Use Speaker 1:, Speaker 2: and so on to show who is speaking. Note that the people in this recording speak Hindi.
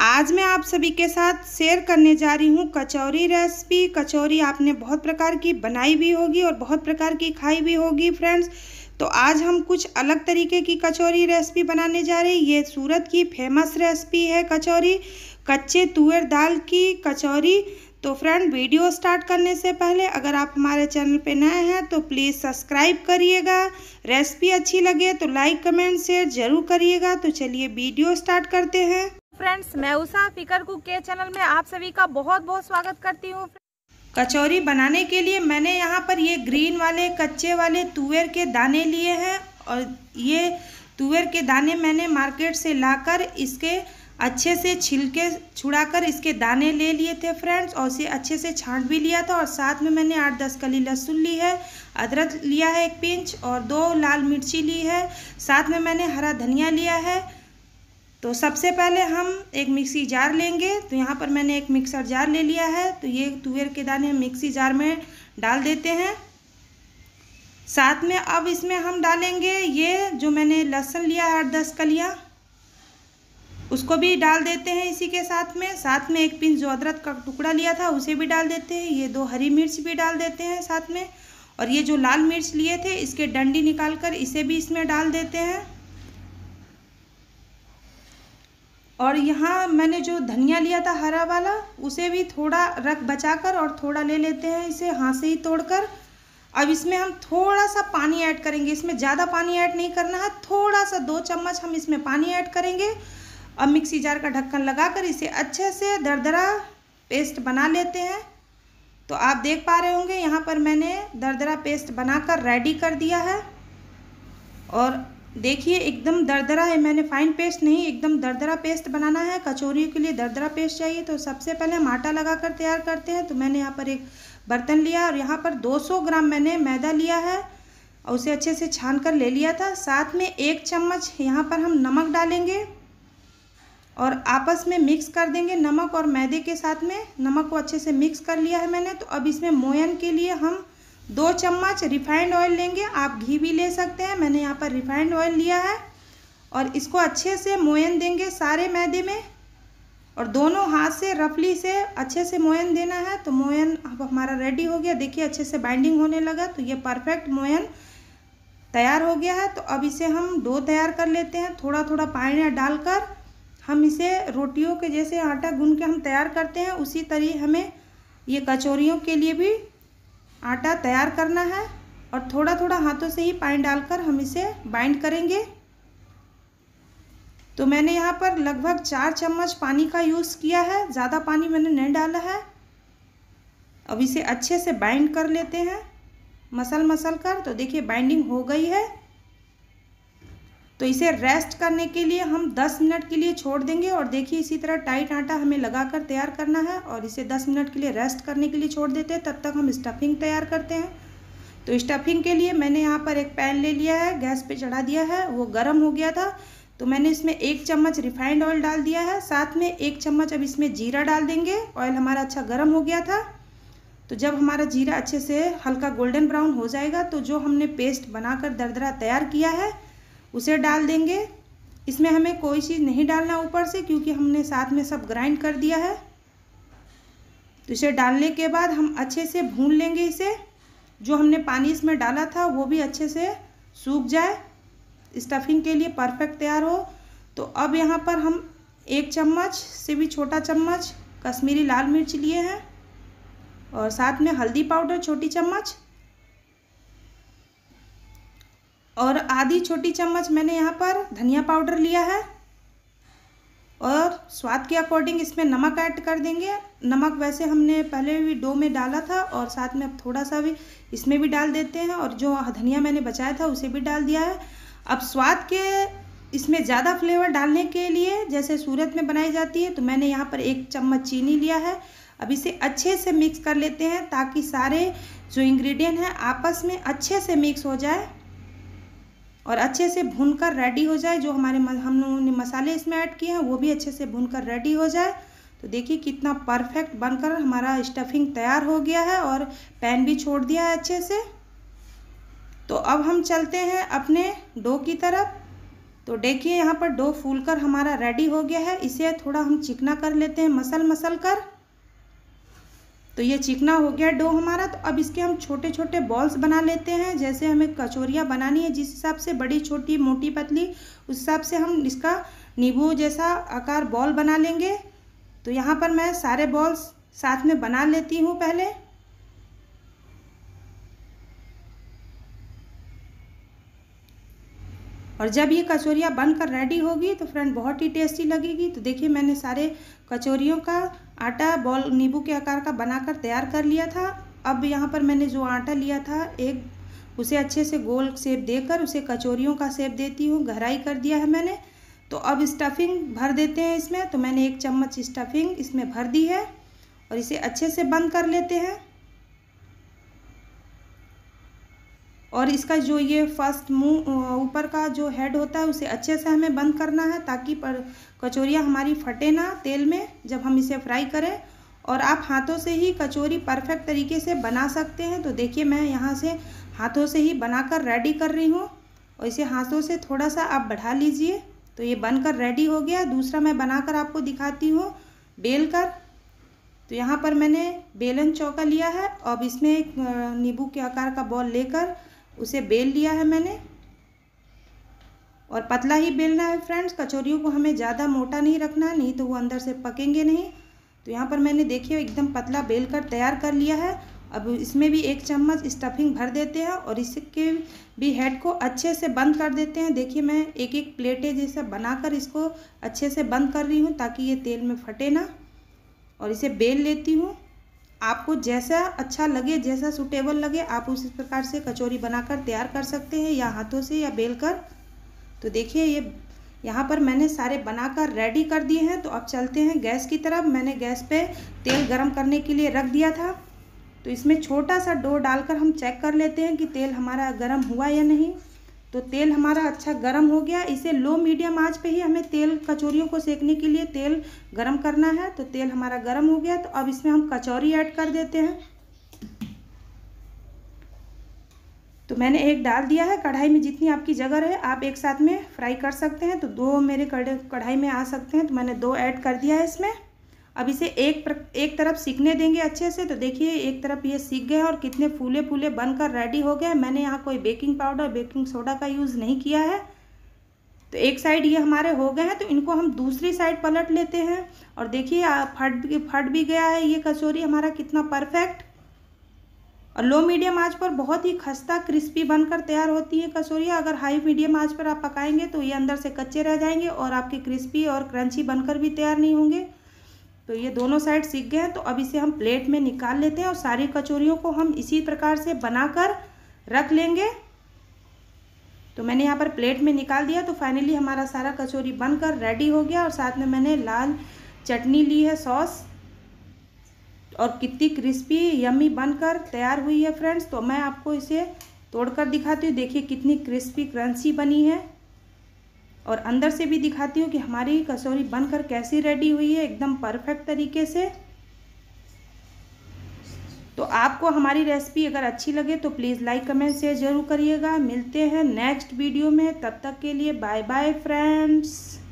Speaker 1: आज मैं आप सभी के साथ शेयर करने जा रही हूँ कचौरी रेसिपी कचौरी आपने बहुत प्रकार की बनाई भी होगी और बहुत प्रकार की खाई भी होगी फ्रेंड्स तो आज हम कुछ अलग तरीके की कचौरी रेसिपी बनाने जा रहे हैं ये सूरत की फेमस रेसिपी है कचौरी कच्चे तुअर दाल की कचौरी तो फ्रेंड वीडियो स्टार्ट करने से पहले अगर आप हमारे चैनल पे नए हैं तो प्लीज़ सब्सक्राइब करिएगा रेसिपी अच्छी लगे तो लाइक कमेंट शेयर ज़रूर करिएगा तो चलिए वीडियो स्टार्ट करते हैं फ्रेंड्स मैं उषा फिकर कुक के चैनल में आप सभी का बहुत बहुत स्वागत करती हूँ कचौरी बनाने के लिए मैंने यहाँ पर ये ग्रीन वाले कच्चे वाले तुवेर के दाने लिए हैं और ये तुवेर के दाने मैंने मार्केट से लाकर इसके अच्छे से छिलके छुड़ाकर इसके दाने ले लिए थे फ्रेंड्स और उसे अच्छे से छांट भी लिया था और साथ में मैंने आठ दस कली लहसुन ली है अदरक लिया है एक पिंच और दो लाल मिर्ची ली है साथ में मैंने हरा धनिया लिया है तो सबसे पहले हम एक मिक्सी जार लेंगे तो यहाँ पर मैंने एक मिक्सर जार ले लिया है तो ये तुअर के दाने हम मिक्सी जार में डाल देते हैं साथ में अब इसमें हम डालेंगे ये जो मैंने लहसुन लिया है आठ दस का लिया उसको भी डाल देते हैं इसी के साथ में साथ में एक पिंच जो अदरक का टुकड़ा लिया था उसे भी डाल देते हैं ये दो हरी मिर्च भी डाल देते हैं साथ में और ये जो लाल मिर्च लिए थे इसके डंडी निकाल कर इसे भी इसमें डाल देते हैं और यहाँ मैंने जो धनिया लिया था हरा वाला उसे भी थोड़ा रख बचाकर और थोड़ा ले लेते हैं इसे हाथ से ही तोड़कर अब इसमें हम थोड़ा सा पानी ऐड करेंगे इसमें ज़्यादा पानी ऐड नहीं करना है थोड़ा सा दो चम्मच हम इसमें पानी ऐड करेंगे अब मिक्सी जार का ढक्कन लगाकर इसे अच्छे से दरदरा पेस्ट बना लेते हैं तो आप देख पा रहे होंगे यहाँ पर मैंने दरदरा पेस्ट बनाकर रेडी कर दिया है और देखिए एकदम दरदरा है मैंने फाइन पेस्ट नहीं एकदम दरदरा पेस्ट बनाना है कचौरियों के लिए दरदरा पेस्ट चाहिए तो सबसे पहले हम आटा लगा कर तैयार करते हैं तो मैंने यहाँ पर एक बर्तन लिया और यहाँ पर 200 ग्राम मैंने मैदा लिया है और उसे अच्छे से छान कर ले लिया था साथ में एक चम्मच यहाँ पर हम नमक डालेंगे और आपस में मिक्स कर देंगे नमक और मैदे के साथ में नमक को अच्छे से मिक्स कर लिया है मैंने तो अब इसमें मोयन के लिए हम दो चम्मच रिफाइंड ऑयल लेंगे आप घी भी ले सकते हैं मैंने यहाँ पर रिफाइंड ऑयल लिया है और इसको अच्छे से मोयन देंगे सारे मैदे में और दोनों हाथ से रफली से अच्छे से मोयन देना है तो मोयन अब हमारा रेडी हो गया देखिए अच्छे से बाइंडिंग होने लगा तो ये परफेक्ट मोयन तैयार हो गया है तो अब इसे हम डो तैयार कर लेते हैं थोड़ा थोड़ा पानी डालकर हम इसे रोटियों के जैसे आटा गून के हम तैयार करते हैं उसी तरह हमें ये कचौरियों के लिए भी आटा तैयार करना है और थोड़ा थोड़ा हाथों से ही पानी डालकर हम इसे बाइंड करेंगे तो मैंने यहाँ पर लगभग चार चम्मच पानी का यूज़ किया है ज़्यादा पानी मैंने नहीं डाला है अब इसे अच्छे से बाइंड कर लेते हैं मसल मसल कर तो देखिए बाइंडिंग हो गई है तो इसे रेस्ट करने के लिए हम 10 मिनट के लिए छोड़ देंगे और देखिए इसी तरह टाइट आटा हमें लगाकर तैयार करना है और इसे 10 मिनट के लिए रेस्ट करने के लिए छोड़ देते हैं तब तक हम स्टफिंग तैयार करते हैं तो स्टफिंग के लिए मैंने यहाँ पर एक पैन ले लिया है गैस पे चढ़ा दिया है वो गर्म हो गया था तो मैंने इसमें एक चम्मच रिफाइंड ऑयल डाल दिया है साथ में एक चम्मच अब इसमें जीरा डाल देंगे ऑयल हमारा अच्छा गर्म हो गया था तो जब हमारा जीरा अच्छे से हल्का गोल्डन ब्राउन हो जाएगा तो जो हमने पेस्ट बनाकर दरदरा तैयार किया है उसे डाल देंगे इसमें हमें कोई चीज़ नहीं डालना ऊपर से क्योंकि हमने साथ में सब ग्राइंड कर दिया है तो इसे डालने के बाद हम अच्छे से भून लेंगे इसे जो हमने पानी इसमें डाला था वो भी अच्छे से सूख जाए स्टफिंग के लिए परफेक्ट तैयार हो तो अब यहाँ पर हम एक चम्मच से भी छोटा चम्मच कश्मीरी लाल मिर्च लिए हैं और साथ में हल्दी पाउडर छोटी चम्मच और आधी छोटी चम्मच मैंने यहाँ पर धनिया पाउडर लिया है और स्वाद के अकॉर्डिंग इसमें नमक ऐड कर देंगे नमक वैसे हमने पहले भी डो में डाला था और साथ में अब थोड़ा सा भी इसमें भी डाल देते हैं और जो धनिया मैंने बचाया था उसे भी डाल दिया है अब स्वाद के इसमें ज़्यादा फ्लेवर डालने के लिए जैसे सूरत में बनाई जाती है तो मैंने यहाँ पर एक चम्मच चीनी लिया है अब इसे अच्छे से मिक्स कर लेते हैं ताकि सारे जो इंग्रेडिएंट हैं आपस में अच्छे से मिक्स हो जाए और अच्छे से भून कर रेडी हो जाए जो हमारे हम लोगों ने मसाले इसमें ऐड किए हैं वो भी अच्छे से भून कर रेडी हो जाए तो देखिए कितना परफेक्ट बनकर हमारा स्टफिंग तैयार हो गया है और पैन भी छोड़ दिया है अच्छे से तो अब हम चलते हैं अपने डो की तरफ तो देखिए यहाँ पर डो फूल कर हमारा रेडी हो गया है इसे थोड़ा हम चिकना कर लेते हैं मसल मसल कर तो ये चिकना हो गया डो हमारा तो अब इसके हम छोटे छोटे बॉल्स बना लेते हैं जैसे हमें कचौरियाँ बनानी है जिस हिसाब से बड़ी छोटी मोटी पतली उस हिसाब से हम इसका नींबू जैसा आकार बॉल बना लेंगे तो यहाँ पर मैं सारे बॉल्स साथ में बना लेती हूँ पहले और जब ये कचौरियाँ बनकर रेडी होगी तो फ्रेंड बहुत ही टेस्टी लगेगी तो देखिए मैंने सारे कचौरियों का आटा बॉल नींबू के आकार का बनाकर तैयार कर लिया था अब यहाँ पर मैंने जो आटा लिया था एक उसे अच्छे से गोल शेप देकर उसे कचोरियों का शेप देती हूँ गहराई कर दिया है मैंने तो अब स्टफिंग भर देते हैं इसमें तो मैंने एक चम्मच स्टफिंग इसमें भर दी है और इसे अच्छे से बंद कर लेते हैं और इसका जो ये फर्स्ट मुंह ऊपर का जो हेड होता है उसे अच्छे से हमें बंद करना है ताकि पर कचौरियाँ हमारी फटे ना तेल में जब हम इसे फ्राई करें और आप हाथों से ही कचौरी परफेक्ट तरीके से बना सकते हैं तो देखिए मैं यहाँ से हाथों से ही बनाकर रेडी कर रही हूँ और इसे हाथों से थोड़ा सा आप बढ़ा लीजिए तो ये बनकर रेडी हो गया दूसरा मैं बनाकर आपको दिखाती हूँ बेल कर तो यहाँ पर मैंने बेलन चौका लिया है अब इसमें एक नींबू के आकार का बॉल लेकर उसे बेल लिया है मैंने और पतला ही बेलना है फ्रेंड्स कचौरियों को हमें ज़्यादा मोटा नहीं रखना है नहीं तो वो अंदर से पकेंगे नहीं तो यहाँ पर मैंने देखिए एकदम पतला बेल कर तैयार कर लिया है अब इसमें भी एक चम्मच स्टफिंग भर देते हैं और इसके भी हेड को अच्छे से बंद कर देते हैं देखिए मैं एक एक प्लेटें जैसा बनाकर इसको अच्छे से बंद कर रही हूँ ताकि ये तेल में फटे ना और इसे बेल लेती हूँ आपको जैसा अच्छा लगे जैसा सुटेबल लगे आप उस प्रकार से कचौरी बनाकर तैयार कर सकते हैं या हाथों से या बेल कर तो देखिए ये यहाँ पर मैंने सारे बनाकर रेडी कर दिए हैं तो अब चलते हैं गैस की तरफ मैंने गैस पे तेल गरम करने के लिए रख दिया था तो इसमें छोटा सा डो डालकर हम चेक कर लेते हैं कि तेल हमारा गर्म हुआ या नहीं तो तेल हमारा अच्छा गर्म हो गया इसे लो मीडियम आंच पे ही हमें तेल कचौरियों को सेकने के लिए तेल गर्म करना है तो तेल हमारा गर्म हो गया तो अब इसमें हम कचौरी ऐड कर देते हैं तो मैंने एक डाल दिया है कढ़ाई में जितनी आपकी जगह रहे आप एक साथ में फ्राई कर सकते हैं तो दो मेरे कढ़ाई में आ सकते हैं तो मैंने दो ऐड कर दिया है इसमें अब इसे एक प्र, एक तरफ सीखने देंगे अच्छे से तो देखिए एक तरफ ये सीख गए और कितने फूले फूले बनकर रेडी हो गए मैंने यहाँ कोई बेकिंग पाउडर बेकिंग सोडा का यूज़ नहीं किया है तो एक साइड ये हमारे हो गए हैं तो इनको हम दूसरी साइड पलट लेते हैं और देखिए फट फट भी गया है ये कचोरी हमारा कितना परफेक्ट और लो मीडियम आँच पर बहुत ही खस्ता क्रिस्पी बनकर तैयार होती है कचौरियाँ अगर हाई मीडियम आँच पर आप पकाएंगे तो ये अंदर से कच्चे रह जाएंगे और आपके क्रिस्पी और क्रंची बनकर भी तैयार नहीं होंगे तो ये दोनों साइड सीख गए हैं तो अब इसे हम प्लेट में निकाल लेते हैं और सारी कचोरियों को हम इसी प्रकार से बनाकर रख लेंगे तो मैंने यहाँ पर प्लेट में निकाल दिया तो फाइनली हमारा सारा कचौरी बनकर रेडी हो गया और साथ में मैंने लाल चटनी ली है सॉस और कितनी क्रिस्पी यम्मी बनकर तैयार हुई है फ्रेंड्स तो मैं आपको इसे तोड़कर दिखाती हूँ देखिए कितनी क्रिस्पी क्रंची बनी है और अंदर से भी दिखाती हूँ कि हमारी कसौरी बनकर कैसी रेडी हुई है एकदम परफेक्ट तरीके से तो आपको हमारी रेसिपी अगर अच्छी लगे तो प्लीज़ लाइक कमेंट शेयर ज़रूर करिएगा मिलते हैं नेक्स्ट वीडियो में तब तक के लिए बाय बाय फ्रेंड्स